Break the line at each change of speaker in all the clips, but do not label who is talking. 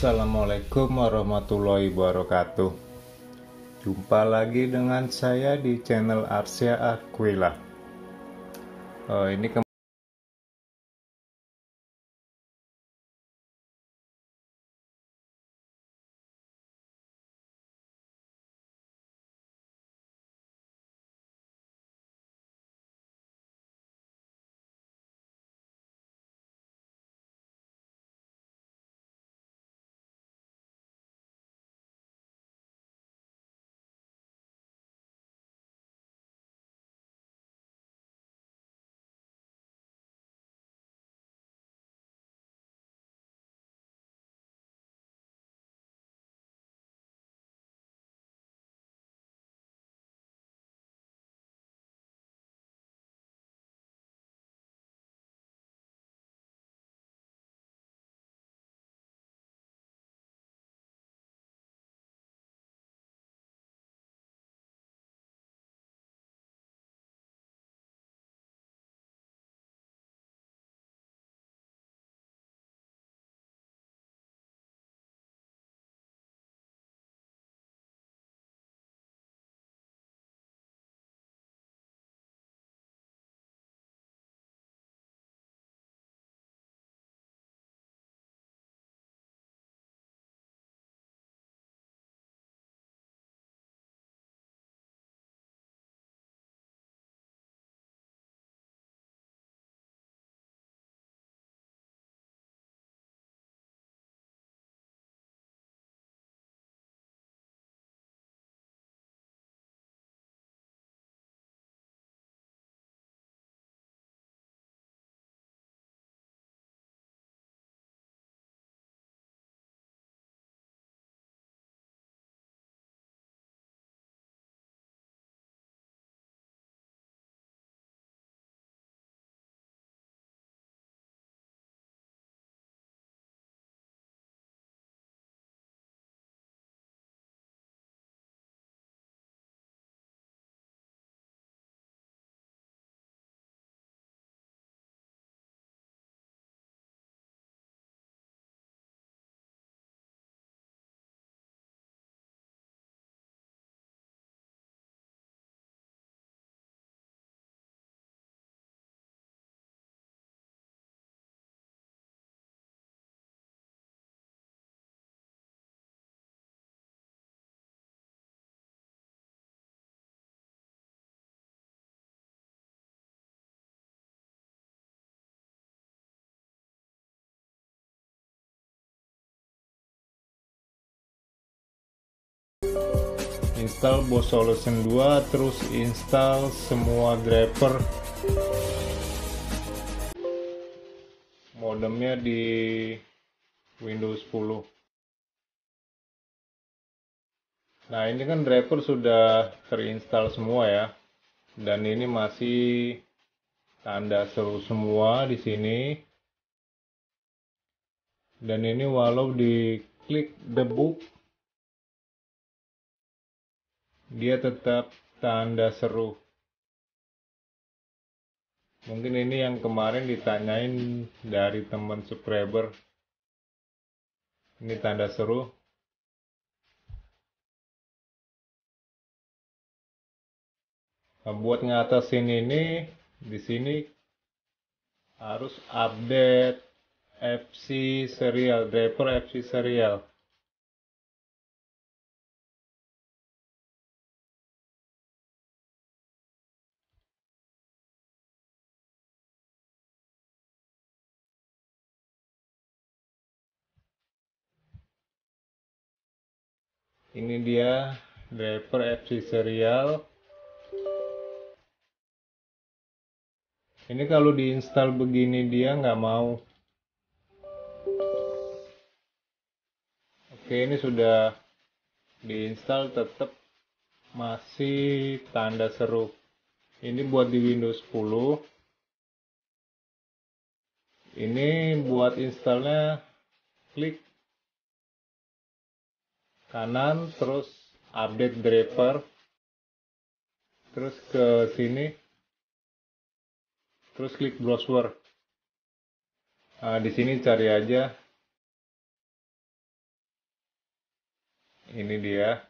Assalamualaikum warahmatullahi wabarakatuh Jumpa
lagi dengan saya di channel Arsya Aquila uh, Ini install
Boss Solution 2 terus install semua driver
modemnya di Windows 10 nah ini kan driver sudah terinstall semua ya dan ini masih tanda
seru semua di sini dan ini walau di klik the book dia tetap tanda seru mungkin ini yang kemarin ditanyain dari teman subscriber ini tanda seru nah, buat ngatasin ini di sini harus update FC serial driver
FC serial ini dia driver
FC serial ini
kalau diinstal begini dia nggak mau oke ini sudah diinstal tetap masih tanda seru ini buat di Windows 10
ini buat installnya klik kanan terus update driver terus ke sini terus klik browser nah, di sini cari aja
ini dia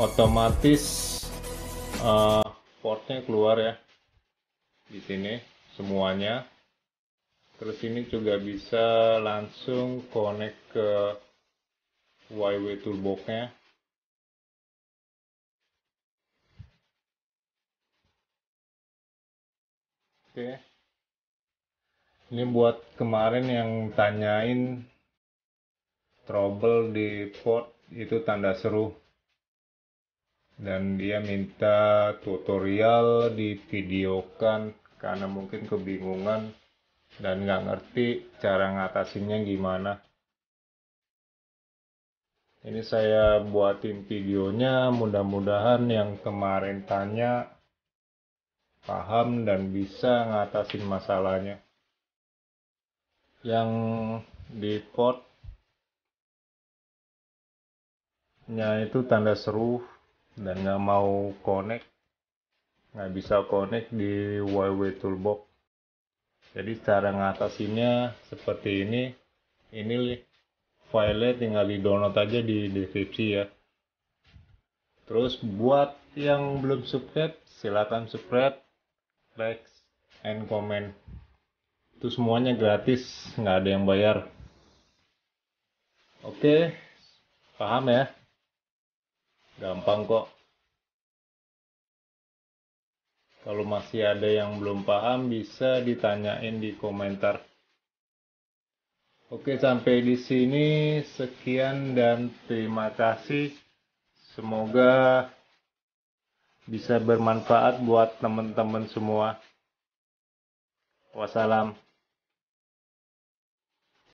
otomatis
uh, portnya keluar ya di sini semuanya
terus ini juga bisa langsung connect ke
YW toolboxnya
oke ini buat kemarin yang tanyain trouble
di port itu tanda seru dan dia minta tutorial di videokan karena mungkin kebingungan dan nggak ngerti cara ngatasinnya gimana ini saya buatin videonya mudah-mudahan yang kemarin tanya paham dan bisa ngatasin masalahnya
yang di
portnya itu tanda seru dan nggak mau connect nggak bisa connect di YW Toolbox jadi cara ngatasinnya seperti ini ini file tinggal di download aja di deskripsi ya terus buat yang belum subscribe silahkan subscribe like and comment itu semuanya gratis nggak ada yang bayar oke paham ya gampang kok. Kalau masih ada yang belum paham bisa ditanyain di komentar. Oke, sampai di sini sekian dan terima kasih. Semoga bisa
bermanfaat buat teman-teman semua. Wassalam.